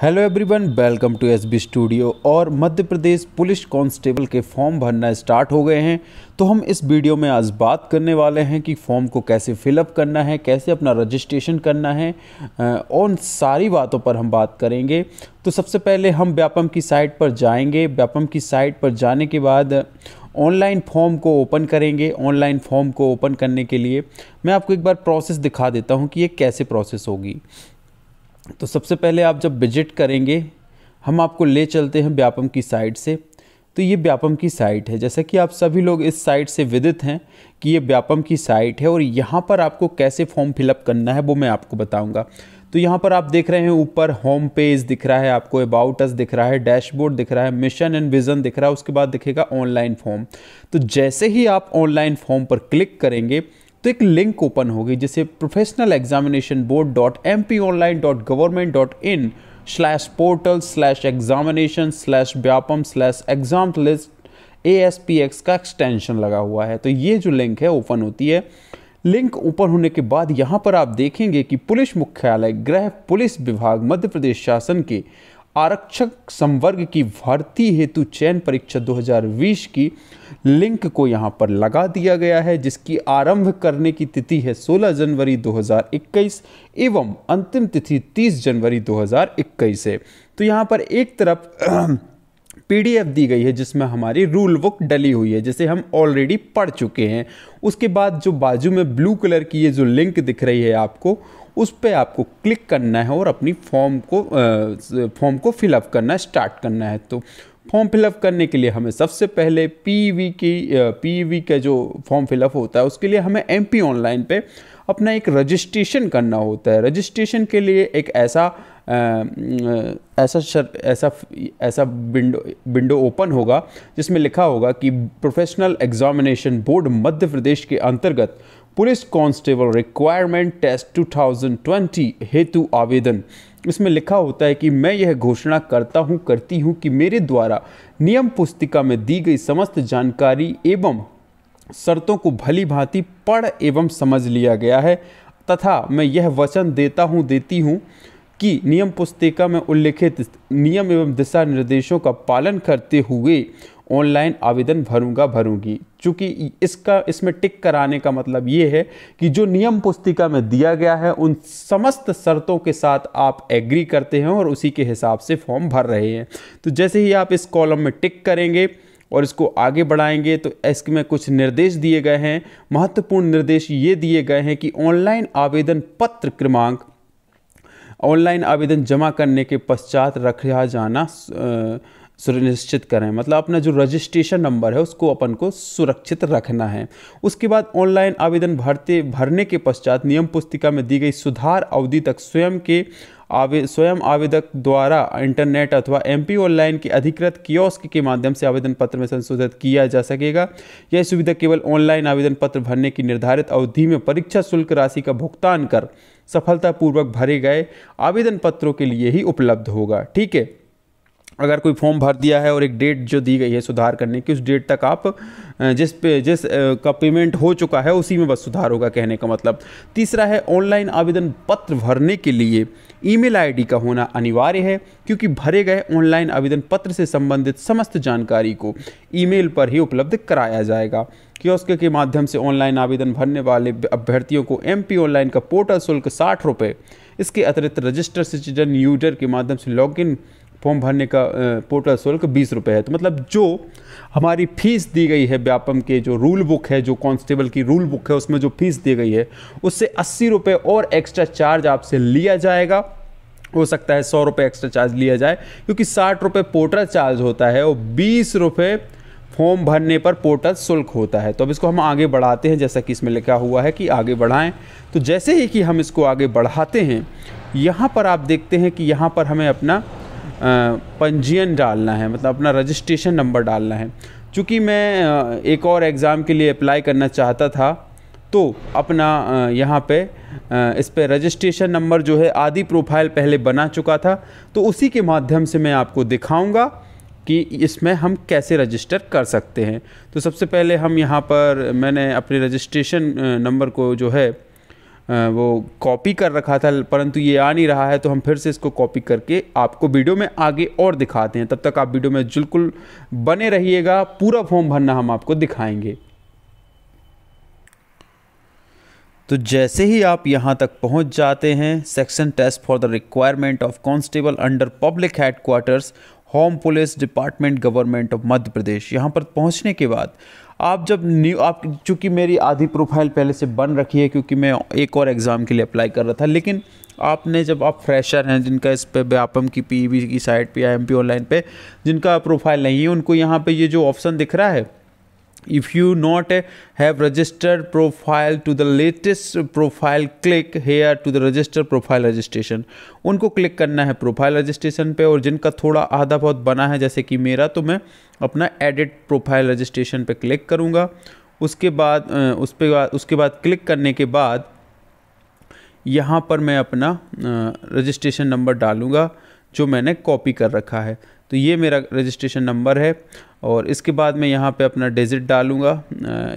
hello everyone welcome to SB studio और Madhya Pradesh police constable के form भरना स्टार्ट हो गए हैं तो हम इस वीडियो में आज बात करने वाले हैं कि फॉर्म को कैसे फिलअप करना है कैसे अपना रजिस्ट्रेशन करना है और सारी बातों पर हम बात करेंगे तो सबसे पहले हम व्यापम की साइट पर जाएंगे व्यापम की साइट पर जाने के बाद ऑनलाइन फॉर्म को ओपन करेंगे ऑनलाइन फॉर्म को ओपन करने के लिए मैं आपको एक बार प्रोसेस दिखा देता हूँ कि ये कैसे प्रोसेस होगी तो सबसे पहले आप जब विजिट करेंगे हम आपको ले चलते हैं व्यापम की साइट से तो ये व्यापम की साइट है जैसा कि आप सभी लोग इस साइट से विदित हैं कि ये व्यापम की साइट है और यहाँ पर आपको कैसे फॉर्म फिलअप करना है वो मैं आपको बताऊँगा तो यहाँ पर आप देख रहे हैं ऊपर होम पेज दिख रहा है आपको अबाउट अस दिख रहा है डैशबोर्ड दिख रहा है मिशन एंड विजन दिख रहा है उसके बाद दिखेगा ऑनलाइन फॉर्म तो जैसे ही आप ऑनलाइन फॉर्म पर क्लिक करेंगे तो एक लिंक ओपन होगी जिसे professional examination board dot M P online dot government dot in slash portal slash examination slash Vyapam slash exam list A S P X का एक्सटेंशन लगा हुआ है तो ये जो लिंक है ओपन होती है लिंक ओपन होने के बाद यहाँ पर आप देखेंगे कि पुलिस मुख्यालय गृह पुलिस विभाग मध्य प्रदेश शासन के आरक्षक संवर्ग की भर्ती हेतु चयन परीक्षा 2020 की लिंक को यहां पर लगा दिया गया है जिसकी आरंभ करने की तिथि है 16 जनवरी 2021 एवं अंतिम तिथि 30 जनवरी 2021 है तो यहां पर एक तरफ पीडीएफ दी गई है जिसमें हमारी रूल बुक डली हुई है जिसे हम ऑलरेडी पढ़ चुके हैं उसके बाद जो बाजू में ब्लू कलर की ये जो लिंक दिख रही है आपको उस पर आपको क्लिक करना है और अपनी फॉर्म को फॉर्म को फिलअप करना स्टार्ट करना है तो फॉर्म फिलअप करने के लिए हमें सबसे पहले पीवी की पीवी का जो फॉर्म फिलअप होता है उसके लिए हमें एमपी ऑनलाइन पे अपना एक रजिस्ट्रेशन करना होता है रजिस्ट्रेशन के लिए एक ऐसा ऐसा शर, ऐसा ऐसा विंडो विंडो ओपन होगा जिसमें लिखा होगा कि professional examination board Madhya Pradesh के अंतर्गत पुलिस कांस्टेबल रिक्वायरमेंट टेस्ट 2020 हेतु आवेदन इसमें लिखा होता है कि मैं यह घोषणा करता हूं करती हूं कि मेरे द्वारा नियम पुस्तिका में दी गई समस्त जानकारी एवं शर्तों को भली भांति पढ़ एवं समझ लिया गया है तथा मैं यह वचन देता हूँ देती हूँ कि नियम पुस्तिका में उल्लिखित नियम एवं दिशा निर्देशों का पालन करते हुए ऑनलाइन आवेदन भरूंगा भरूंगी चूँकि इसका इसमें टिक कराने का मतलब ये है कि जो नियम पुस्तिका में दिया गया है उन समस्त शर्तों के साथ आप एग्री करते हैं और उसी के हिसाब से फॉर्म भर रहे हैं तो जैसे ही आप इस कॉलम में टिक करेंगे और इसको आगे बढ़ाएंगे तो इसमें कुछ निर्देश दिए गए हैं महत्वपूर्ण निर्देश ये दिए गए हैं कि ऑनलाइन आवेदन पत्र क्रमांक ऑनलाइन आवेदन जमा करने के पश्चात रखा जाना सुनिश्चित करें मतलब अपना जो रजिस्ट्रेशन नंबर है उसको अपन को सुरक्षित रखना है उसके बाद ऑनलाइन आवेदन भरते भरने के पश्चात नियम पुस्तिका में दी गई सुधार अवधि तक स्वयं के आवे स्वयं आवेदक द्वारा इंटरनेट अथवा एम पी ऑनलाइन के अधिकृत कियोस्क के माध्यम से आवेदन पत्र में संशोधित किया जा सकेगा यह सुविधा केवल ऑनलाइन आवेदन पत्र भरने की निर्धारित अवधि में परीक्षा शुल्क राशि का भुगतान कर सफलतापूर्वक भरे गए आवेदन पत्रों के लिए ही उपलब्ध होगा ठीक है अगर कोई फॉर्म भर दिया है और एक डेट जो दी गई है सुधार करने की उस डेट तक आप जिस पे जिस का पेमेंट हो चुका है उसी में बस सुधार होगा कहने का मतलब तीसरा है ऑनलाइन आवेदन पत्र भरने के लिए ईमेल आईडी का होना अनिवार्य है क्योंकि भरे गए ऑनलाइन आवेदन पत्र से संबंधित समस्त जानकारी को ईमेल पर ही उपलब्ध कराया जाएगा क्योंकि के माध्यम से ऑनलाइन आवेदन भरने वाले अभ्यर्थियों को एम ऑनलाइन का पोर्टल शुल्क साठ रुपये इसके अतिरिक्त रजिस्टर सिटीजन यूजर के माध्यम से लॉगिन फॉर्म भरने का पोर्टल शुल्क बीस रुपये है तो मतलब जो हमारी फीस दी गई है व्यापम के जो रूल बुक है जो कांस्टेबल की रूल बुक है उसमें जो फीस दी गई है उससे अस्सी रुपये और एक्स्ट्रा चार्ज आपसे लिया जाएगा हो सकता है सौ रुपये एक्स्ट्रा चार्ज लिया जाए क्योंकि साठ रुपये पोर्टल चार्ज होता है और बीस रुपये फॉर्म भरने पर पोर्टल शुल्क होता है तो अब इसको हम आगे बढ़ाते हैं जैसा कि इसमें लिखा हुआ है कि आगे बढ़ाएं तो जैसे ही कि हम इसको आगे बढ़ाते हैं यहाँ पर आप देखते हैं कि यहाँ पर हमें अपना पंजीयन डालना है मतलब अपना रजिस्ट्रेशन नंबर डालना है चूँकि मैं एक और एग्ज़ाम के लिए अप्लाई करना चाहता था तो अपना यहाँ पे इस पर रजिस्ट्रेशन नंबर जो है आदि प्रोफाइल पहले बना चुका था तो उसी के माध्यम से मैं आपको दिखाऊंगा कि इसमें हम कैसे रजिस्टर कर सकते हैं तो सबसे पहले हम यहाँ पर मैंने अपने रजिस्ट्रेशन नंबर को जो है वो कॉपी कर रखा था परंतु ये आ नहीं रहा है तो हम फिर से इसको कॉपी करके आपको वीडियो में आगे और दिखाते हैं तब तक आप वीडियो में बिल्कुल बने रहिएगा पूरा फॉर्म भरना हम आपको दिखाएंगे तो जैसे ही आप यहां तक पहुंच जाते हैं section test for the requirement of constable under public headquarters home police department government of Madhya Pradesh यहां पर पहुंचने के बाद आप जब न्यू आप चूँकि मेरी आधी प्रोफाइल पहले से बन रखी है क्योंकि मैं एक और एग्ज़ाम के लिए अप्लाई कर रहा था लेकिन आपने जब आप फ्रेशर हैं जिनका इस पे व्यापम की पी e की साइट पे या एम ऑनलाइन पे जिनका प्रोफाइल नहीं है उनको यहाँ पे ये जो ऑप्शन दिख रहा है if you not have registered profile to the latest profile click here to the register profile registration उनको क्लिक करना है प्रोफाइल रजिस्ट्रेशन पे और जिनका थोड़ा आधा बहुत बना है जैसे कि मेरा तो मैं अपना एडिट प्रोफाइल रजिस्ट्रेशन पे क्लिक करूँगा उसके बाद उस पर बाद उसके बाद क्लिक करने के बाद यहाँ पर मैं अपना रजिस्ट्रेशन नंबर डालूँगा जो मैंने कॉपी कर रखा है तो ये मेरा रजिस्ट्रेशन नंबर है और इसके बाद मैं यहाँ पे अपना डिजिट डालूँगा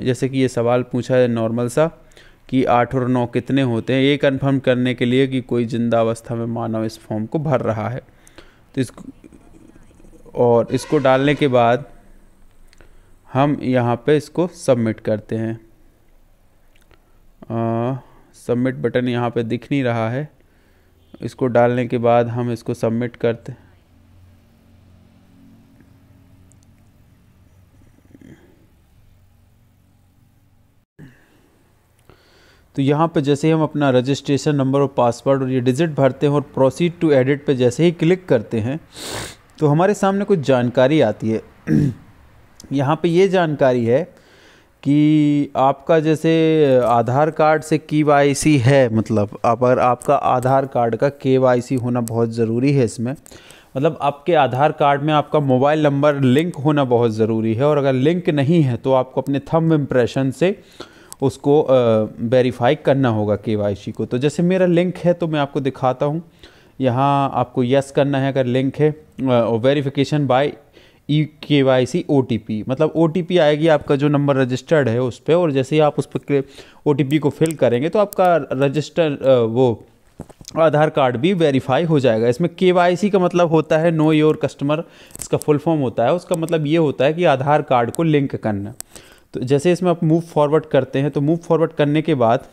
जैसे कि ये सवाल पूछा है नॉर्मल सा कि आठ और नौ कितने होते हैं ये कन्फर्म करने के लिए कि कोई जिंदा अवस्था में मानव इस फॉर्म को भर रहा है तो इस और इसको डालने के बाद हम यहाँ पे इसको सबमिट करते हैं सबमिट बटन यहाँ पे दिख नहीं रहा है इसको डालने के बाद हम इसको सबमिट करते हैं तो यहाँ पर जैसे हम अपना रजिस्ट्रेशन नंबर और पासवर्ड और ये डिजिट भरते हैं और प्रोसीड टू एडिट पर जैसे ही क्लिक करते हैं तो हमारे सामने कुछ जानकारी आती है यहाँ पे ये जानकारी है कि आपका जैसे आधार कार्ड से के है मतलब अगर आपका आधार कार्ड का के होना बहुत ज़रूरी है इसमें मतलब आपके आधार कार्ड में आपका मोबाइल नंबर लिंक होना बहुत ज़रूरी है और अगर लिंक नहीं है तो आपको अपने थंब इम्प्रेशन से उसको वेरीफाई करना होगा के को तो जैसे मेरा लिंक है तो मैं आपको दिखाता हूँ यहाँ आपको यस करना है अगर लिंक है verification by e K Y C O T P मतलब ओ टी पी आएगी आपका जो नंबर रजिस्टर्ड है उस पर और जैसे ही आप उस पर ओ टी पी को फिल करेंगे तो आपका रजिस्टर वो आधार कार्ड भी वेरीफाई हो जाएगा इसमें के वाई सी का मतलब होता है नो योर कस्टमर इसका फुल फॉर्म होता है उसका मतलब ये होता है कि आधार कार्ड को लिंक करना तो जैसे इसमें आप मूव फॉरवर्ड करते हैं तो मूव फॉरवर्ड करने के बाद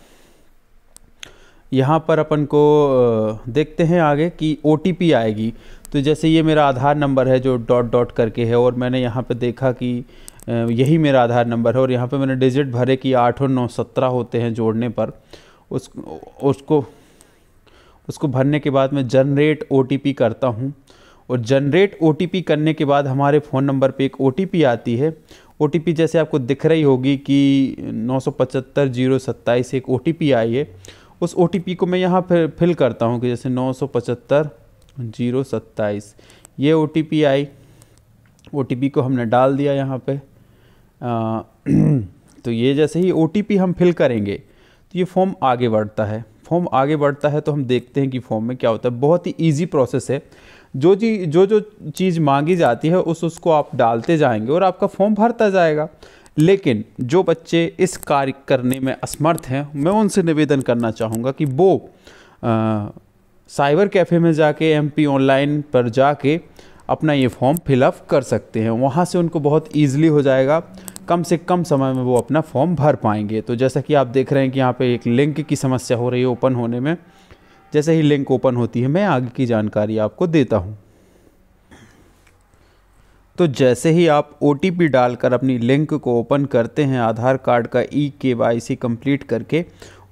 यहाँ पर अपन को देखते हैं आगे कि ओ आएगी तो जैसे ये मेरा आधार नंबर है जो डॉट डॉट करके है और मैंने यहाँ पे देखा कि यही मेरा आधार नंबर है और यहाँ पे मैंने डिजिट भरे कि आठ और नौ सत्रह होते हैं जोड़ने पर उस उसको उसको भरने के बाद मैं जनरेट ओ करता हूँ और जनरेट ओ करने के बाद हमारे फ़ोन नंबर पर एक ओ आती है ओ जैसे आपको दिख रही होगी कि नौ सौ पचहत्तर जीरो सत्ताईस एक ओ आई है उस ओ को मैं यहाँ फिर फिल करता हूँ कि जैसे नौ सौ पचहत्तर जीरो सत्ताईस ये ओ आई ओ को हमने डाल दिया यहाँ पे आ, तो ये जैसे ही ओ हम फिल करेंगे तो ये फॉर्म आगे बढ़ता है फॉर्म आगे बढ़ता है तो हम देखते हैं कि फॉर्म में क्या होता है बहुत ही ईजी प्रोसेस है जो जी जो जो चीज़ मांगी जाती है उस उसको आप डालते जाएंगे और आपका फॉर्म भरता जाएगा लेकिन जो बच्चे इस कार्य करने में असमर्थ हैं मैं उनसे निवेदन करना चाहूँगा कि वो आ, साइबर कैफ़े में जाके एमपी ऑनलाइन पर जाके अपना ये फॉर्म फिलअप कर सकते हैं वहाँ से उनको बहुत ईजिली हो जाएगा कम से कम समय में वो अपना फॉर्म भर पाएंगे तो जैसा कि आप देख रहे हैं कि यहाँ पे एक लिंक की समस्या हो रही है ओपन होने में जैसे ही लिंक ओपन होती है मैं आगे की जानकारी आपको देता हूँ तो जैसे ही आप ओ डालकर अपनी लिंक को ओपन करते हैं आधार कार्ड का ई के वाई सी कम्प्लीट करके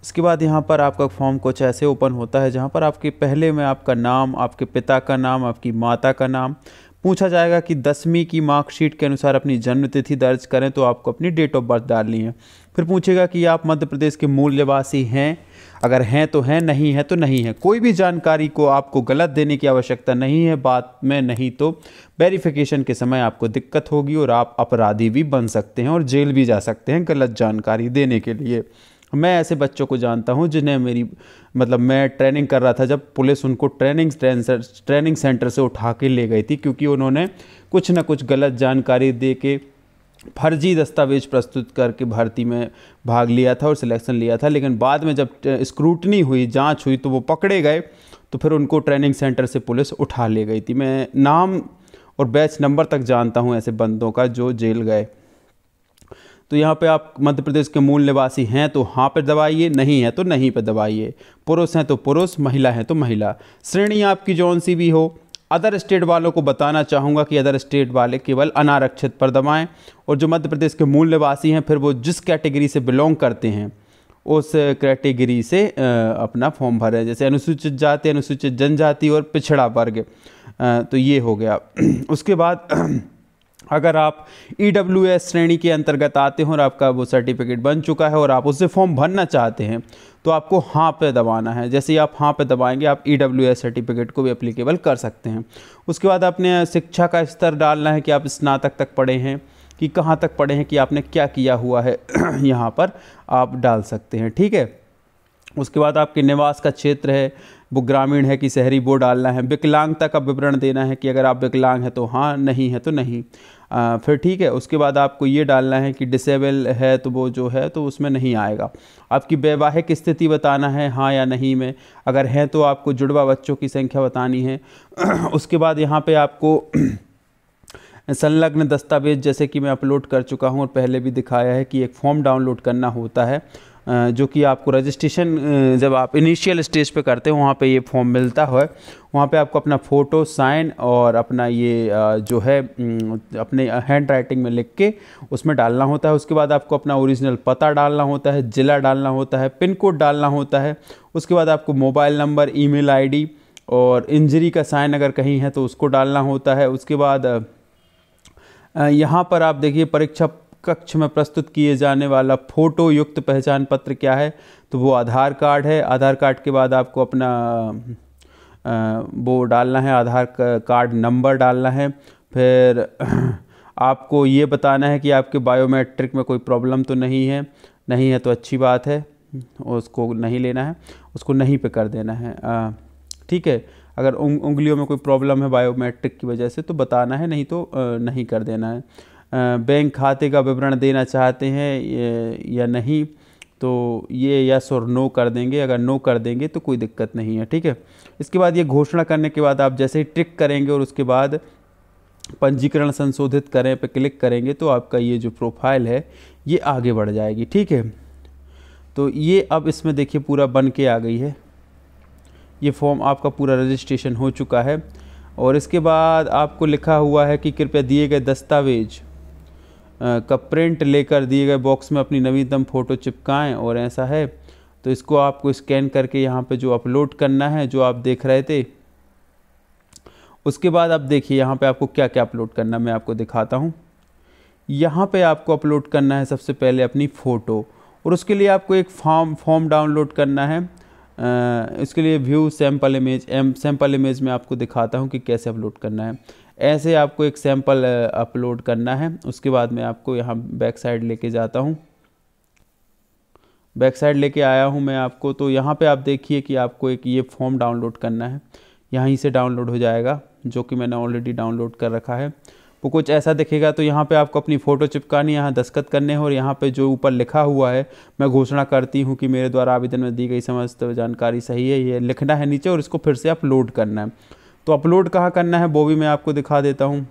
उसके बाद यहाँ पर आपका फॉर्म कुछ ऐसे ओपन होता है जहाँ पर आपके पहले में आपका नाम आपके पिता का नाम आपकी माता का नाम पूछा जाएगा कि दसवीं की मार्कशीट के अनुसार अपनी जन्मतिथि दर्ज करें तो आपको अपनी डेट ऑफ बर्थ डालनी है फिर पूछेगा कि आप मध्य प्रदेश के मूल निवासी हैं अगर हैं तो हैं नहीं है तो नहीं है कोई भी जानकारी को आपको गलत देने की आवश्यकता नहीं है बात में नहीं तो वेरिफिकेशन के समय आपको दिक्कत होगी और आप अपराधी भी बन सकते हैं और जेल भी जा सकते हैं गलत जानकारी देने के लिए मैं ऐसे बच्चों को जानता हूँ जिन्हें मेरी मतलब मैं ट्रेनिंग कर रहा था जब पुलिस उनको ट्रेनिंग ट्रेनिंग सेंटर से उठा के ले गई थी क्योंकि उन्होंने कुछ ना कुछ गलत जानकारी दे के फर्जी दस्तावेज प्रस्तुत करके भर्ती में भाग लिया था और सिलेक्शन लिया था लेकिन बाद में जब स्क्रूटनी हुई जांच हुई तो वो पकड़े गए तो फिर उनको ट्रेनिंग सेंटर से पुलिस उठा ले गई थी मैं नाम और बैच नंबर तक जानता हूँ ऐसे बंदों का जो जेल गए तो यहाँ पे आप मध्य प्रदेश के मूल निवासी हैं तो हाँ पर दबाइए नहीं है तो नहीं पे दबाइए पुरुष हैं तो पुरुष महिला हैं तो महिला श्रेणी आपकी जौन सी भी हो अदर स्टेट वालों को बताना चाहूँगा कि अदर स्टेट वाले केवल अनारक्षित पर दबाएँ और जो मध्य प्रदेश के मूल निवासी हैं फिर वो जिस कैटेगरी से बिलोंग करते हैं उस कैटेगरी से अपना फॉर्म भरें जैसे अनुसूचित जाति अनुसूचित जनजाति और पिछड़ा वर्ग तो ये हो गया उसके बाद अगर आप ई e श्रेणी के अंतर्गत आते हैं और आपका वो सर्टिफिकेट बन चुका है और आप उससे फॉर्म भरना चाहते हैं तो आपको हाँ पे दबाना है जैसे ही आप हाँ पे दबाएंगे आप ई e सर्टिफिकेट को भी अप्लीकेबल कर सकते हैं उसके बाद आपने शिक्षा का स्तर डालना है कि आप स्नातक तक पढ़े हैं कि कहाँ तक पढ़े हैं कि आपने क्या किया हुआ है यहाँ पर आप डाल सकते हैं ठीक है उसके बाद आपके निवास का क्षेत्र है वो ग्रामीण है कि शहरी वो डालना है विकलांगता का विवरण देना है कि अगर आप विकलांग हैं तो हाँ नहीं है तो नहीं आ, फिर ठीक है उसके बाद आपको ये डालना है कि डिसेबल है तो वो जो है तो उसमें नहीं आएगा आपकी वैवाहिक स्थिति बताना है हाँ या नहीं में अगर है तो आपको जुड़वा बच्चों की संख्या बतानी है उसके बाद यहाँ पर आपको संलग्न दस्तावेज जैसे कि मैं अपलोड कर चुका हूँ और पहले भी दिखाया है कि एक फॉर्म डाउनलोड करना होता है जो कि आपको रजिस्ट्रेशन जब आप इनिशियल स्टेज पे करते हो वहाँ पे ये फॉर्म मिलता है वहाँ पे आपको अपना फ़ोटो साइन और अपना ये जो है अपने हैंड राइटिंग में लिख के उसमें डालना होता है उसके बाद आपको अपना ओरिजिनल पता डालना होता है ज़िला डालना होता है पिन कोड डालना होता है उसके बाद आपको मोबाइल नंबर ई मेल और इंजरी का साइन अगर कहीं है तो उसको डालना होता है उसके बाद यहाँ पर आप देखिए परीक्षा कक्ष में प्रस्तुत किए जाने वाला फ़ोटो युक्त पहचान पत्र क्या है तो वो आधार कार्ड है आधार कार्ड के बाद आपको अपना वो डालना है आधार कार्ड नंबर डालना है फिर आपको ये बताना है कि आपके बायोमेट्रिक में कोई प्रॉब्लम तो नहीं है नहीं है तो अच्छी बात है उसको नहीं लेना है उसको नहीं पे कर देना है ठीक है अगर उंगलियों में कोई प्रॉब्लम है बायोमेट्रिक की वजह से तो बताना है नहीं तो नहीं कर देना है बैंक खाते का विवरण देना चाहते हैं या नहीं तो ये यस और नो कर देंगे अगर नो कर देंगे तो कोई दिक्कत नहीं है ठीक है इसके बाद ये घोषणा करने के बाद आप जैसे ही ट्रिक करेंगे और उसके बाद पंजीकरण संशोधित करें पर क्लिक करेंगे तो आपका ये जो प्रोफाइल है ये आगे बढ़ जाएगी ठीक है तो ये अब इसमें देखिए पूरा बन के आ गई है ये फॉर्म आपका पूरा रजिस्ट्रेशन हो चुका है और इसके बाद आपको लिखा हुआ है कि कृपया दिए गए दस्तावेज़ का प्रिंट लेकर दिए गए बॉक्स में अपनी नवीनतम फ़ोटो चिपकाएं और ऐसा है तो इसको आपको स्कैन करके यहाँ पे जो अपलोड करना है जो आप देख रहे थे उसके बाद आप देखिए यहाँ पे आपको क्या क्या अपलोड करना मैं आपको दिखाता हूँ यहाँ पे आपको अपलोड करना है सबसे पहले अपनी फ़ोटो और उसके लिए आपको एक फॉर्म फॉर्म डाउनलोड करना है इसके लिए व्यू सैम्पल इमेज एम सैम्पल इमेज में आपको दिखाता हूँ कि कैसे अपलोड करना है ऐसे आपको एक सैम्पल अपलोड करना है उसके बाद मैं आपको यहाँ बैक साइड लेके जाता हूँ बैक साइड लेके आया हूँ मैं आपको तो यहाँ पे आप देखिए कि आपको एक ये फॉर्म डाउनलोड करना है यहीं से डाउनलोड हो जाएगा जो कि मैंने ऑलरेडी डाउनलोड कर रखा है वो कुछ ऐसा दिखेगा तो यहाँ पे आपको अपनी फ़ोटो चिपकानी यहाँ दस्खत करने हैं और यहाँ पे जो ऊपर लिखा हुआ है मैं घोषणा करती हूँ कि मेरे द्वारा आवेदन में दी गई समस्त जानकारी सही है ये लिखना है नीचे और इसको फिर से अपलोड करना है तो अपलोड कहाँ करना है वो भी मैं आपको दिखा देता हूँ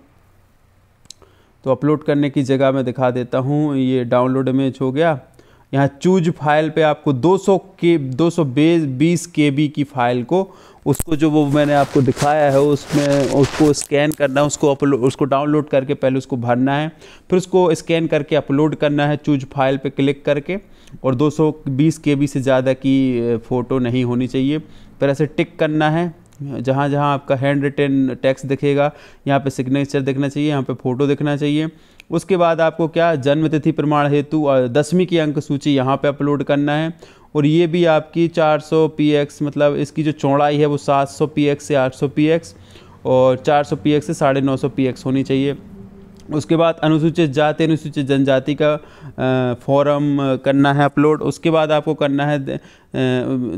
तो अपलोड करने की जगह मैं दिखा देता हूँ ये डाउनलोड इमेज हो गया यहाँ चूज फाइल पे आपको 200 के 220 बी की फाइल को उसको जो वो मैंने आपको दिखाया है उसमें उसको स्कैन करना है उसको अपलोड उसको डाउनलोड करके पहले उसको भरना है फिर उसको स्कैन करके अपलोड करना है चूज फाइल पे क्लिक करके और 220 बी से ज़्यादा की फ़ोटो नहीं होनी चाहिए फिर ऐसे टिक करना है जहाँ जहाँ आपका हैंड रिटेन टैक्स दिखेगा यहाँ पे सिग्नेचर दिखना चाहिए यहाँ पे फ़ोटो दिखना चाहिए उसके बाद आपको क्या जन्म तिथि प्रमाण हेतु और दसवीं की अंक सूची यहाँ पे अपलोड करना है और ये भी आपकी 400 एक्स मतलब इसकी जो चौड़ाई है वो 700 एक्स से 800 एक्स और 400 एक्स से साढ़े नौ सौ पी एक्स होनी चाहिए उसके बाद अनुसूचित जाति अनुसूचित जनजाति का फॉर्म करना है अपलोड उसके बाद आपको करना है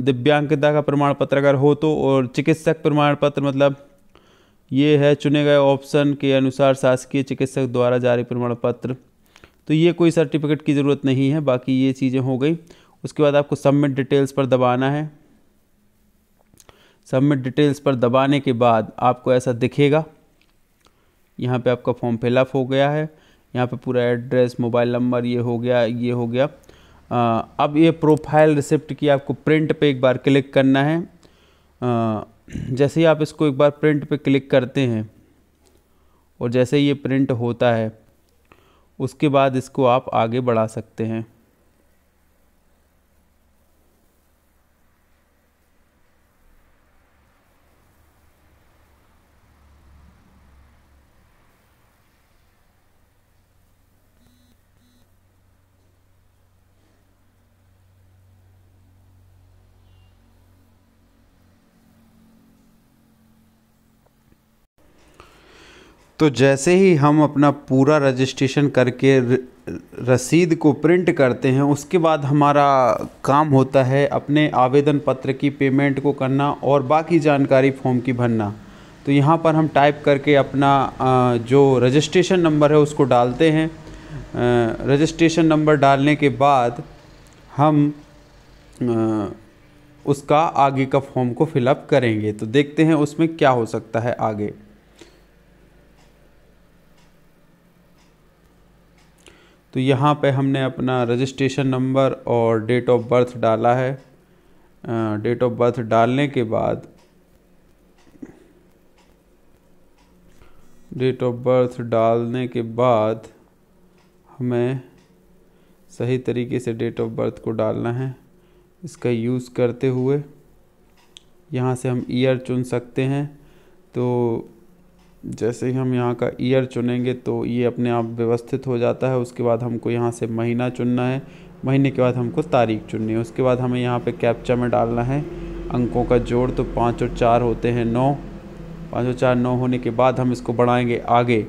दिव्यांगता का प्रमाण पत्र अगर हो तो और चिकित्सक प्रमाण पत्र मतलब ये है चुने गए ऑप्शन के अनुसार शासकीय चिकित्सक द्वारा जारी प्रमाण पत्र तो ये कोई सर्टिफिकेट की ज़रूरत नहीं है बाकी ये चीज़ें हो गई उसके बाद आपको सबमिट डिटेल्स पर दबाना है सबमिट डिटेल्स पर दबाने के बाद आपको ऐसा दिखेगा यहाँ पे आपका फॉर्म फिलअप हो गया है यहाँ पे पूरा एड्रेस मोबाइल नंबर ये हो गया ये हो गया आ, अब ये प्रोफाइल रिसिप्ट की आपको प्रिंट पे एक बार क्लिक करना है आ, जैसे ही आप इसको एक बार प्रिंट पे क्लिक करते हैं और जैसे ही ये प्रिंट होता है उसके बाद इसको आप आगे बढ़ा सकते हैं तो जैसे ही हम अपना पूरा रजिस्ट्रेशन करके रसीद को प्रिंट करते हैं उसके बाद हमारा काम होता है अपने आवेदन पत्र की पेमेंट को करना और बाकी जानकारी फॉर्म की भरना तो यहाँ पर हम टाइप करके अपना जो रजिस्ट्रेशन नंबर है उसको डालते हैं रजिस्ट्रेशन नंबर डालने के बाद हम उसका आगे का फॉर्म को फिलअप करेंगे तो देखते हैं उसमें क्या हो सकता है आगे तो यहाँ पे हमने अपना रजिस्ट्रेशन नंबर और डेट ऑफ बर्थ डाला है डेट ऑफ बर्थ डालने के बाद डेट ऑफ बर्थ डालने के बाद हमें सही तरीके से डेट ऑफ बर्थ को डालना है इसका यूज़ करते हुए यहाँ से हम ईयर चुन सकते हैं तो जैसे ही हम यहाँ का ईयर चुनेंगे तो ये अपने आप व्यवस्थित हो जाता है उसके बाद हमको यहाँ से महीना चुनना है महीने के बाद हमको तारीख चुननी है उसके बाद हमें यहाँ पे कैप्चा में डालना है अंकों का जोड़ तो पाँच और चार होते हैं नौ पाँच और चार नौ होने के बाद हम इसको बढ़ाएंगे आगे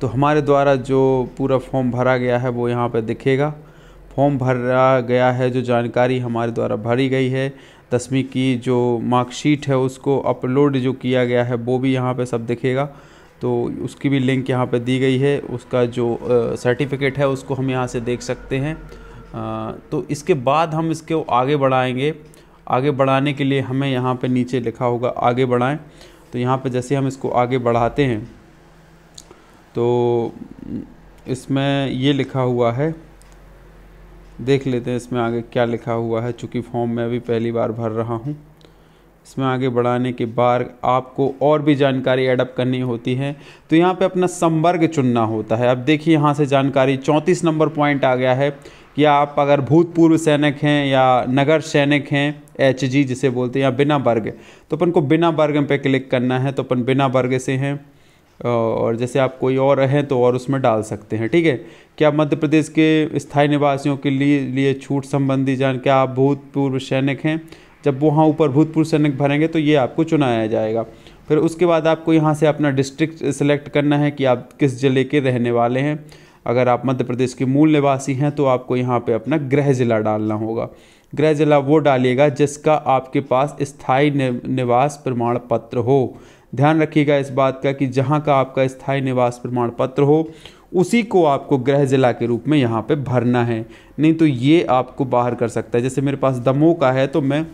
तो हमारे द्वारा जो पूरा फॉर्म भरा गया है वो यहाँ पर दिखेगा फॉर्म भरा गया है जो जानकारी हमारे द्वारा भरी गई है दसवीं की जो मार्कशीट है उसको अपलोड जो किया गया है वो भी यहाँ पे सब दिखेगा तो उसकी भी लिंक यहाँ पे दी गई है उसका जो सर्टिफिकेट है उसको हम यहाँ से देख सकते हैं आ, तो इसके बाद हम इसको आगे बढ़ाएंगे आगे बढ़ाने के लिए हमें यहाँ पे नीचे लिखा होगा आगे बढ़ाएं तो यहाँ पे जैसे हम इसको आगे बढ़ाते हैं तो इसमें ये लिखा हुआ है देख लेते हैं इसमें आगे क्या लिखा हुआ है चूँकि फॉर्म मैं अभी पहली बार भर रहा हूँ इसमें आगे बढ़ाने के बाद आपको और भी जानकारी एडअप करनी होती है तो यहाँ पे अपना संवर्ग चुनना होता है अब देखिए यहाँ से जानकारी चौंतीस नंबर पॉइंट आ गया है कि आप अगर भूतपूर्व सैनिक हैं या नगर सैनिक हैं एच जी जिसे बोलते हैं या बिना वर्ग तो अपन को बिना वर्ग पे क्लिक करना है तो अपन बिना वर्ग से हैं और जैसे आप कोई और हैं तो और उसमें डाल सकते हैं ठीक है क्या मध्य प्रदेश के स्थायी निवासियों के लिए लिए छूट संबंधी जान क्या आप भूतपूर्व सैनिक हैं जब वहाँ ऊपर भूतपूर्व सैनिक भरेंगे तो ये आपको चुनाया जाएगा फिर उसके बाद आपको यहाँ से अपना डिस्ट्रिक्ट सेलेक्ट करना है कि आप किस ज़िले के रहने वाले हैं अगर आप मध्य प्रदेश के मूल निवासी हैं तो आपको यहाँ पे अपना गृह ज़िला डालना होगा गृह ज़िला वो डालिएगा जिसका आपके पास स्थायी निवास प्रमाण पत्र हो ध्यान रखिएगा इस बात का कि जहाँ का आपका स्थायी निवास प्रमाण पत्र हो उसी को आपको ग्रह जिला के रूप में यहाँ पे भरना है नहीं तो ये आपको बाहर कर सकता है जैसे मेरे पास दमो का है तो मैं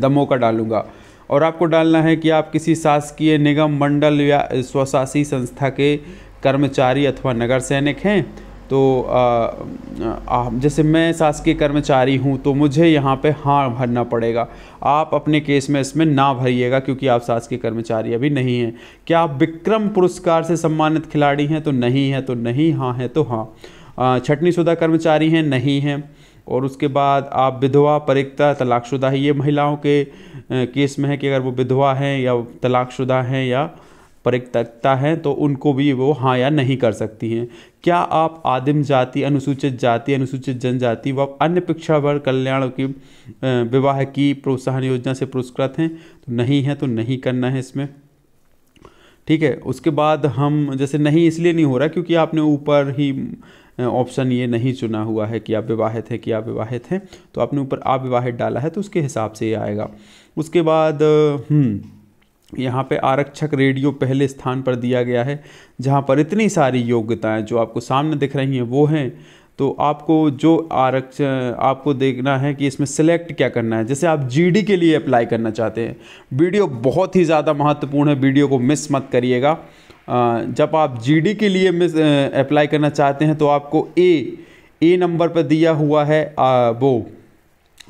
दमो का डालूँगा और आपको डालना है कि आप किसी शासकीय निगम मंडल या स्वशासी संस्था के कर्मचारी अथवा नगर सैनिक हैं तो आ, जैसे मैं शासकीय कर्मचारी हूँ तो मुझे यहाँ पे हाँ भरना पड़ेगा आप अपने केस में इसमें ना भरिएगा क्योंकि आप शासकीय कर्मचारी अभी नहीं हैं क्या आप विक्रम पुरस्कार से सम्मानित खिलाड़ी हैं तो नहीं हैं तो नहीं हाँ हैं तो हाँ छठनीशुदा कर्मचारी हैं नहीं हैं और उसके बाद आप विधवा परिक्ता तलाकशुदा है ये महिलाओं के केस में है कि अगर वो विधवा हैं या तलाकशुदा हैं या परितकता हैं तो उनको भी वो हाँ या नहीं कर सकती हैं क्या आप आदिम जाति अनुसूचित जाति अनुसूचित जनजाति व अन्य पिछड़ा वर्ग कल्याण की विवाह की प्रोत्साहन योजना से पुरस्कृत हैं तो नहीं है तो नहीं करना है इसमें ठीक है उसके बाद हम जैसे नहीं इसलिए नहीं हो रहा क्योंकि आपने ऊपर ही ऑप्शन ये नहीं चुना हुआ है कि आप विवाहित हैं कि आप विवाहित हैं तो आपने ऊपर आप विवाहित डाला है तो उसके हिसाब से ये आएगा उसके बाद हम्म, यहाँ पे आरक्षक रेडियो पहले स्थान पर दिया गया है जहाँ पर इतनी सारी योग्यताएं जो आपको सामने दिख रही हैं वो हैं तो आपको जो आरक्ष आपको देखना है कि इसमें सेलेक्ट क्या करना है जैसे आप जीडी के लिए अप्लाई करना चाहते हैं वीडियो बहुत ही ज़्यादा महत्वपूर्ण है वीडियो को मिस मत करिएगा जब आप जी के लिए मिस अप्लाई करना चाहते हैं तो आपको ए ए नंबर पर दिया हुआ है आ, वो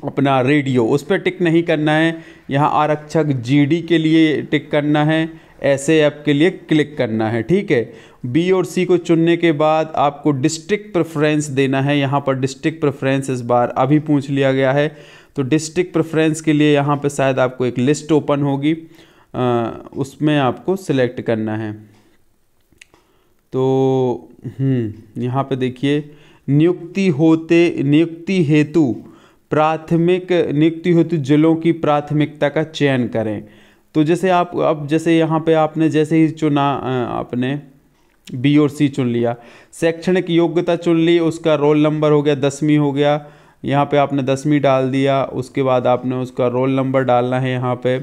अपना रेडियो उस पर टिक नहीं करना है यहाँ आरक्षक जीडी के लिए टिक करना है ऐसे ऐप के लिए क्लिक करना है ठीक है बी और सी को चुनने के बाद आपको डिस्ट्रिक्ट प्रेफरेंस देना है यहाँ पर डिस्ट्रिक्ट प्रेफरेंस इस बार अभी पूछ लिया गया है तो डिस्ट्रिक्ट प्रेफरेंस के लिए यहाँ पर शायद आपको एक लिस्ट ओपन होगी आ, उसमें आपको सिलेक्ट करना है तो हम्म, यहाँ पर देखिए नियुक्ति होते नियुक्ति हेतु प्राथमिक नियुक्ति हेतु जिलों की प्राथमिकता का चयन करें तो जैसे आप अब जैसे यहाँ पे आपने जैसे ही चुना आपने बी और सी चुन लिया शैक्षणिक योग्यता चुन ली उसका रोल नंबर हो गया दसवीं हो गया यहाँ पे आपने दसवीं डाल दिया उसके बाद आपने उसका रोल नंबर डालना है यहाँ पे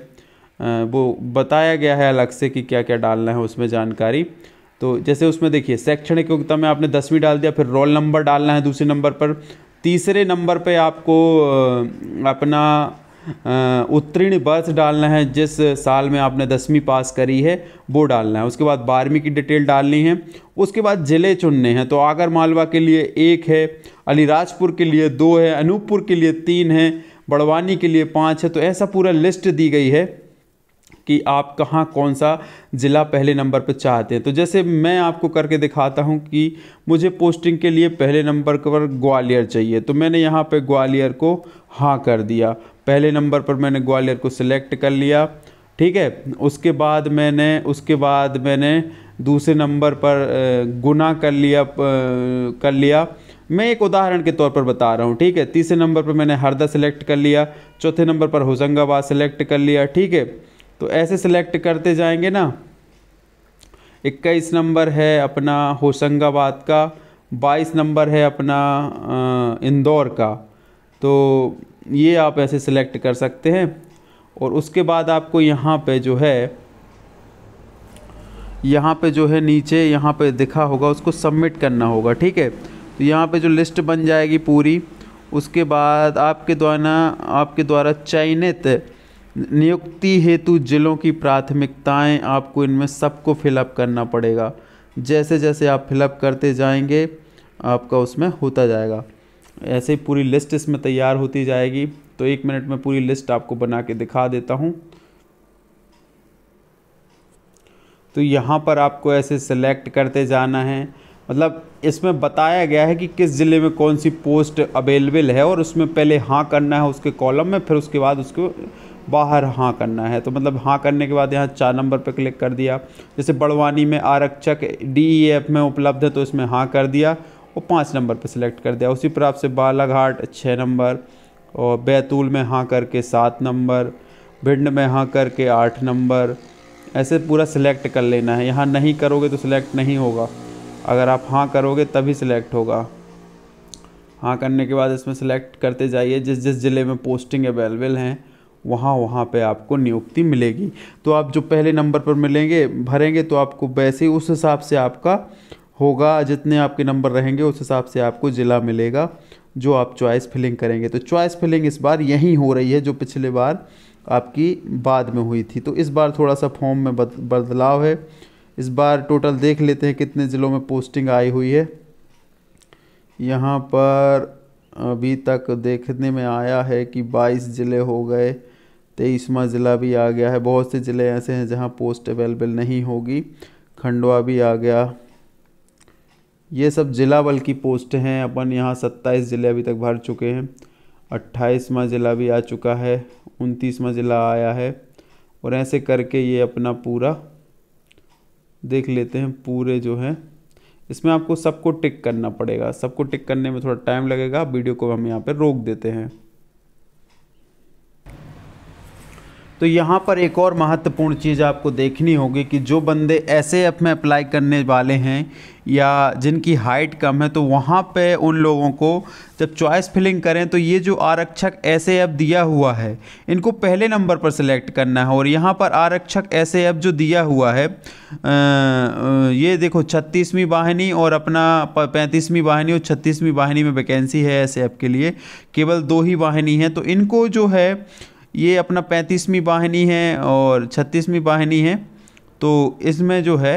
वो बताया गया है अलग से कि क्या क्या डालना है उसमें जानकारी तो जैसे उसमें देखिए शैक्षणिक योग्यता में आपने दसवीं डाल दिया फिर रोल नंबर डालना है दूसरे नंबर पर तीसरे नंबर पे आपको अपना उत्तीर्ण वर्ष डालना है जिस साल में आपने दसवीं पास करी है वो डालना है उसके बाद बारहवीं की डिटेल डालनी है उसके बाद ज़िले चुनने हैं तो आगर मालवा के लिए एक है अलीराजपुर के लिए दो है अनूपपुर के लिए तीन है बड़वानी के लिए पाँच है तो ऐसा पूरा लिस्ट दी गई है कि आप कहाँ कौन सा ज़िला पहले नंबर पर चाहते हैं तो जैसे मैं आपको करके दिखाता हूँ कि मुझे पोस्टिंग के लिए पहले नंबर पर ग्वालियर चाहिए तो मैंने यहाँ पर ग्वालियर को हाँ कर दिया पहले नंबर पर मैंने ग्वालियर को सिलेक्ट कर लिया ठीक है उसके बाद मैंने उसके बाद मैंने दूसरे नंबर पर गुना कर लिया कर लिया मैं एक उदाहरण के तौर पर बता रहा हूँ ठीक है तीसरे नंबर पर मैंने हरदा सेलेक्ट कर लिया चौथे नंबर पर होशंगाबाद सेलेक्ट कर लिया ठीक है तो ऐसे सिलेक्ट करते जाएंगे ना इक्कीस नंबर है अपना होशंगाबाद का बाईस नंबर है अपना इंदौर का तो ये आप ऐसे सिलेक्ट कर सकते हैं और उसके बाद आपको यहाँ पे जो है यहाँ पे जो है नीचे यहाँ पे दिखा होगा उसको सबमिट करना होगा ठीक है तो यहाँ पे जो लिस्ट बन जाएगी पूरी उसके बाद आपके द्वारा आपके द्वारा चयनित नियुक्ति हेतु जिलों की प्राथमिकताएं आपको इनमें सबको फिलअप करना पड़ेगा जैसे जैसे आप फिलअप करते जाएंगे आपका उसमें होता जाएगा ऐसे ही पूरी लिस्ट इसमें तैयार होती जाएगी तो एक मिनट में पूरी लिस्ट आपको बना के दिखा देता हूँ तो यहाँ पर आपको ऐसे सेलेक्ट करते जाना है मतलब इसमें बताया गया है कि किस ज़िले में कौन सी पोस्ट अवेलेबल है और उसमें पहले हाँ करना है उसके कॉलम में फिर उसके बाद उसको बाहर हाँ करना है तो मतलब हाँ करने के बाद यहाँ चार नंबर पर क्लिक कर दिया जैसे बड़वानी में आरक्षक डी एफ e में उपलब्ध है तो इसमें हाँ कर दिया और पाँच नंबर पर सिलेक्ट कर दिया उसी पर आपसे बालाघाट छः नंबर और बैतूल में हाँ करके सात नंबर भिंड में हाँ करके आठ नंबर ऐसे पूरा सिलेक्ट कर लेना है यहाँ नहीं करोगे तो सिलेक्ट नहीं होगा अगर आप हाँ करोगे तभी सिलेक्ट होगा हाँ करने के बाद इसमें सिलेक्ट करते जाइए जिस जिस ज़िले में पोस्टिंग अवेलेबल हैं वहाँ वहाँ पे आपको नियुक्ति मिलेगी तो आप जो पहले नंबर पर मिलेंगे भरेंगे तो आपको वैसे ही उस हिसाब से आपका होगा जितने आपके नंबर रहेंगे उस हिसाब से आपको ज़िला मिलेगा जो आप चॉइस फिलिंग करेंगे तो चॉइस फिलिंग इस बार यहीं हो रही है जो पिछले बार आपकी बाद में हुई थी तो इस बार थोड़ा सा फॉर्म में बदलाव है इस बार टोटल देख लेते हैं कितने ज़िलों में पोस्टिंग आई हुई है यहाँ पर अभी तक देखने में आया है कि 22 ज़िले हो गए तेईसवा ज़िला भी आ गया है बहुत से ज़िले ऐसे हैं जहाँ पोस्ट अवेलेबल नहीं होगी खंडवा भी आ गया ये सब ज़िला बल की पोस्ट हैं अपन यहाँ सत्ताईस ज़िले अभी तक भर चुके हैं अट्ठाईसवा ज़िला भी आ चुका है उनतीसवा ज़िला आया है और ऐसे करके ये अपना पूरा देख लेते हैं पूरे जो है इसमें आपको सबको टिक करना पड़ेगा सबको टिक करने में थोड़ा टाइम लगेगा वीडियो को हम यहाँ पर रोक देते हैं तो यहाँ पर एक और महत्वपूर्ण चीज़ आपको देखनी होगी कि जो बंदे ऐसे ऐप में अप्लाई करने वाले हैं या जिनकी हाइट कम है तो वहाँ पे उन लोगों को जब चॉइस फिलिंग करें तो ये जो आरक्षक ऐसे ऐप दिया हुआ है इनको पहले नंबर पर सिलेक्ट करना है और यहाँ पर आरक्षक ऐसे ऐप जो दिया हुआ है ये देखो छत्तीसवीं वाहिनी और अपना पैंतीसवीं वाहिनी और छत्तीसवीं वाहिनी में वैकेंसी है ऐसे ऐप के लिए केवल दो ही वाहिनी है तो इनको जो है ये अपना पैंतीसवीं वाहिनी है और छत्तीसवीं वाहिनी है तो इसमें जो है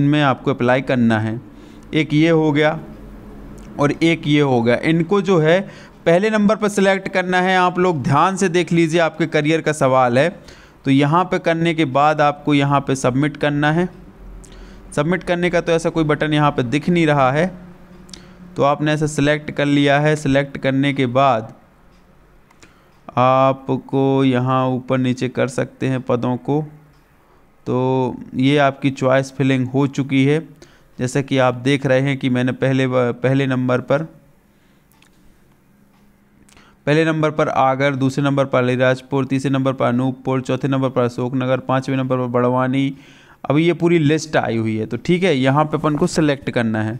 इनमें आपको अप्लाई करना है एक ये हो गया और एक ये हो गया इनको जो है पहले नंबर पर सिलेक्ट करना है आप लोग ध्यान से देख लीजिए आपके करियर का सवाल है तो यहाँ पे करने के बाद आपको यहाँ पे सबमिट करना है सबमिट करने का तो ऐसा कोई बटन यहाँ पे दिख नहीं रहा है तो आपने ऐसा सिलेक्ट कर लिया है सिलेक्ट करने के बाद आपको यहाँ ऊपर नीचे कर सकते हैं पदों को तो ये आपकी चॉइस फिलिंग हो चुकी है जैसा कि आप देख रहे हैं कि मैंने पहले पहले नंबर पर पहले नंबर पर आगर दूसरे नंबर पर अलीराजपुर तीसरे नंबर पर अनूपपुर चौथे नंबर पर अशोकनगर पाँचवें नंबर पर बड़वानी अभी ये पूरी लिस्ट आई हुई है तो ठीक है यहाँ पे अपन को सिलेक्ट करना है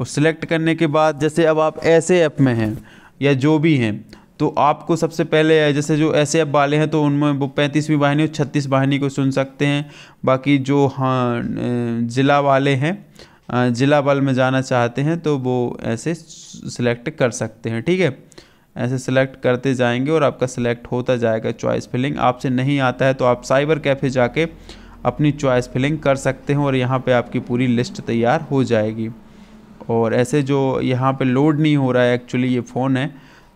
और सिलेक्ट करने के बाद जैसे अब आप ऐसे ऐप में हैं या जो भी हैं तो आपको सबसे पहले जैसे जो ऐसे अब वाले हैं तो उनमें वो पैंतीसवीं वाहिनी और छत्तीस वाहिनी को सुन सकते हैं बाकी जो हाँ ज़िला वाले हैं ज़िला बल में जाना चाहते हैं तो वो ऐसे सिलेक्ट कर सकते हैं ठीक है ऐसे सिलेक्ट करते जाएंगे और आपका सिलेक्ट होता जाएगा चॉइस फिलिंग आपसे नहीं आता है तो आप साइबर कैफ़े जाके अपनी चॉइस फिलिंग कर सकते हैं और यहाँ पे आपकी पूरी लिस्ट तैयार हो जाएगी और ऐसे जो यहाँ पे लोड नहीं हो रहा है एक्चुअली ये फ़ोन है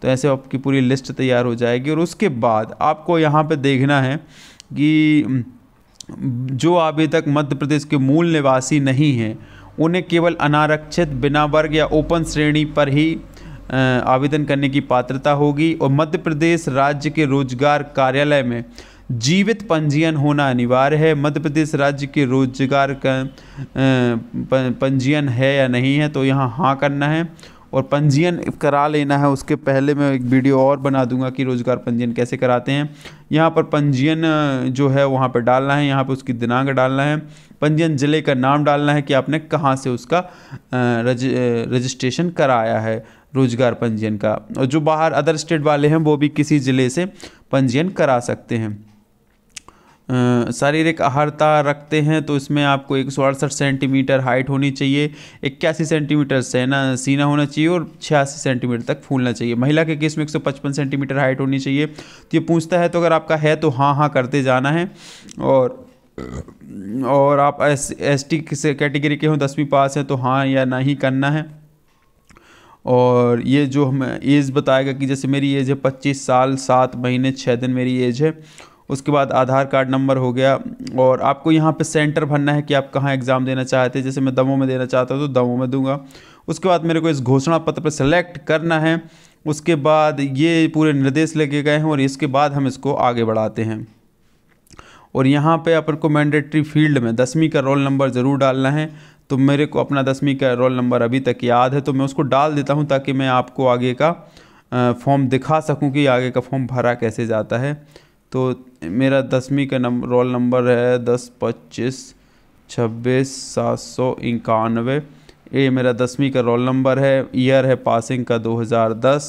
तो ऐसे आपकी पूरी लिस्ट तैयार हो जाएगी और उसके बाद आपको यहाँ पर देखना है कि जो अभी तक मध्य प्रदेश के मूल निवासी नहीं हैं उन्हें केवल अनारक्षित बिना वर्ग या ओपन श्रेणी पर ही आवेदन करने की पात्रता होगी और मध्य प्रदेश राज्य के रोजगार कार्यालय में जीवित पंजीयन होना अनिवार्य है मध्य प्रदेश राज्य के रोजगार का पंजीयन है या नहीं है तो यहाँ हाँ करना है और पंजीयन करा लेना है उसके पहले मैं एक वीडियो और बना दूंगा कि रोज़गार पंजीयन कैसे कराते हैं यहाँ पर पंजीयन जो है वहाँ पर डालना है यहाँ पर उसकी दिनांक डालना है पंजीयन ज़िले का नाम डालना है कि आपने कहाँ से उसका रज, रजिस्ट्रेशन कराया है रोज़गार पंजीयन का और जो बाहर अदर स्टेट वाले हैं वो भी किसी ज़िले से पंजीयन करा सकते हैं शारीरिक आहारता रखते हैं तो इसमें आपको एक सेंटीमीटर हाइट होनी चाहिए इक्यासी सेंटीमीटर सेना सीना होना चाहिए और छियासी सेंटीमीटर तक फूलना चाहिए महिला के केस में 155 सेंटीमीटर हाइट होनी चाहिए तो ये पूछता है तो अगर आपका है तो हाँ हाँ करते जाना है और और आप एस एस टी से कैटेगरी के हों दसवीं पास हैं तो हाँ या ना ही करना है और ये जो हमें एज बताएगा कि जैसे मेरी एज है पच्चीस साल सात महीने छः दिन मेरी एज है उसके बाद आधार कार्ड नंबर हो गया और आपको यहाँ पे सेंटर भरना है कि आप कहाँ एग्ज़ाम देना चाहते हैं जैसे मैं दमों में देना चाहता हूँ तो दमों में दूंगा उसके बाद मेरे को इस घोषणा पत्र पर सेलेक्ट करना है उसके बाद ये पूरे निर्देश लेके गए हैं और इसके बाद हम इसको आगे बढ़ाते हैं और यहाँ पर अपन को मैंडेट्री फील्ड में दसवीं का रोल नंबर ज़रूर डालना है तो मेरे को अपना दसवीं का रोल नंबर अभी तक याद है तो मैं उसको डाल देता हूँ ताकि मैं आपको आगे का फॉर्म दिखा सकूँ कि आगे का फॉर्म भरा कैसे जाता है तो मेरा दसवीं का नंबर रोल नंबर है दस पच्चीस छब्बीस सात सौ इक्यानवे ये मेरा दसवीं का रोल नंबर है ईयर है पासिंग का 2010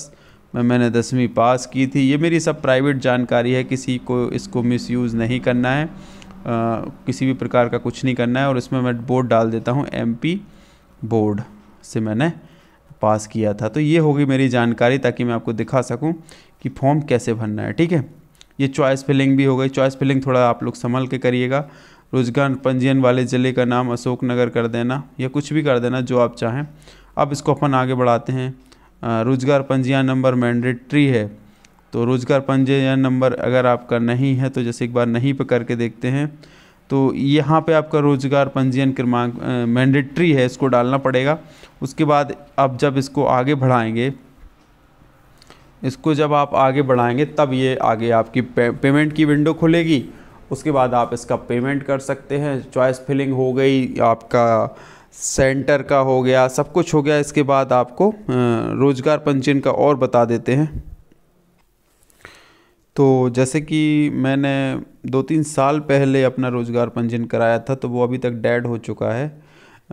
में मैंने दसवीं पास की थी ये मेरी सब प्राइवेट जानकारी है किसी को इसको मिसयूज़ नहीं करना है आ, किसी भी प्रकार का कुछ नहीं करना है और इसमें मैं बोर्ड डाल देता हूँ पी बोर्ड से मैंने पास किया था तो ये होगी मेरी जानकारी ताकि मैं आपको दिखा सकूँ कि फॉर्म कैसे भरना है ठीक है ये चॉइस फिलिंग भी हो गई चॉइस फिलिंग थोड़ा आप लोग संभल के करिएगा रोजगार पंजीयन वाले ज़िले का नाम अशोक नगर कर देना या कुछ भी कर देना जो आप चाहें अब इसको अपन आगे बढ़ाते हैं रोजगार पंजीयन नंबर मैंडेट्री है तो रोजगार पंजीयन नंबर अगर आपका नहीं है तो जैसे एक बार नहीं पे करके देखते हैं तो यहाँ पे आपका रोजगार पंजीयन क्रमांक मैंडेट्री है इसको डालना पड़ेगा उसके बाद आप जब इसको आगे बढ़ाएंगे इसको जब आप आगे बढ़ाएंगे तब ये आगे आपकी पे, पेमेंट की विंडो खुलेगी उसके बाद आप इसका पेमेंट कर सकते हैं चॉइस फिलिंग हो गई आपका सेंटर का हो गया सब कुछ हो गया इसके बाद आपको रोज़गार पंजीयन का और बता देते हैं तो जैसे कि मैंने दो तीन साल पहले अपना रोज़गार पंजीयन कराया था तो वो अभी तक डेड हो चुका है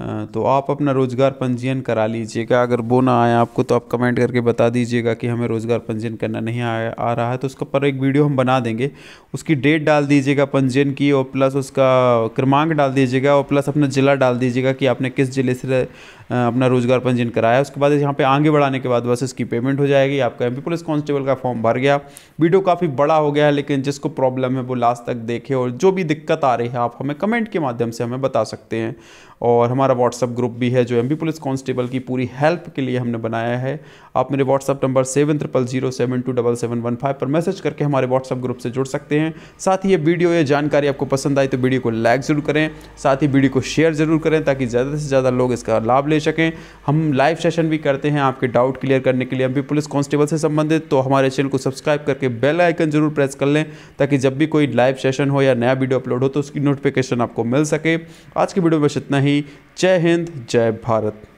तो आप अपना रोज़गार पंजीयन करा लीजिएगा अगर वो ना आए आपको तो आप कमेंट करके बता दीजिएगा कि हमें रोज़गार पंजीयन करना नहीं आया आ रहा है तो उसका पर एक वीडियो हम बना देंगे उसकी डेट डाल दीजिएगा पंजीयन की और प्लस उसका क्रमांक डाल दीजिएगा और प्लस अपना ज़िला डाल दीजिएगा कि आपने किस ज़िले से अपना रोज़गार पंजीयन कराया उसके बाद यहाँ पर आगे बढ़ाने के बाद बस इसकी पेमेंट हो जाएगी आपका एम पुलिस कॉन्स्टेबल का फॉर्म भर गया वीडियो काफ़ी बड़ा हो गया है लेकिन जिसको प्रॉब्लम है वो लास्ट तक देखे और जो भी दिक्कत आ रही है आप हमें कमेंट के माध्यम से हमें बता सकते हैं और हमारा व्हाट्सअप ग्रुप भी है जो एम पुलिस कांस्टेबल की पूरी हेल्प के लिए हमने बनाया है आप मेरे WhatsApp number seven triple zero seven two double seven one five पर मैसेज करके हमारे व्हाट्सअप ग्रुप से जुड़ सकते हैं साथ ही ये वीडियो या जानकारी आपको पसंद आई तो वीडियो को लाइक ज़रूर करें साथ ही वीडियो को शेयर ज़रूर करें ताकि ज़्यादा से ज़्यादा लोग इसका लाभ ले सकें हम लाइव सेशन भी करते हैं आपके डाउट क्लियर करने के लिए हम पुलिस कॉन्स्टेबल से संबंधित तो हमारे चैनल को सब्सक्राइब करके बेल आइकन जरूर प्रेस कर लें ताकि जब भी कोई लाइव सेशन हो या नया वीडियो अपलोड हो तो उसकी नोटिफिकेशन आपको मिल सके आज की वीडियो में बस इतना ही जय हिंद जय भारत